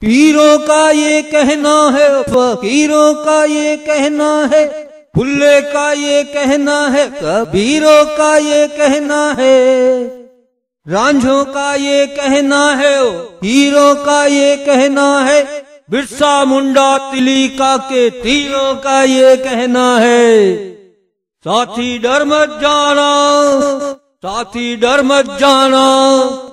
पीरों का ये कहना है फकीरों का ये कहना है फुल्ले का ये कहना है कबीरों का ये कहना है रांझों का ये कहना है हीरों का ये कहना है बिरसा मुंडा तिलिका के तीरों का ये कहना है साथी डर मत जाना साथी डर मत जाना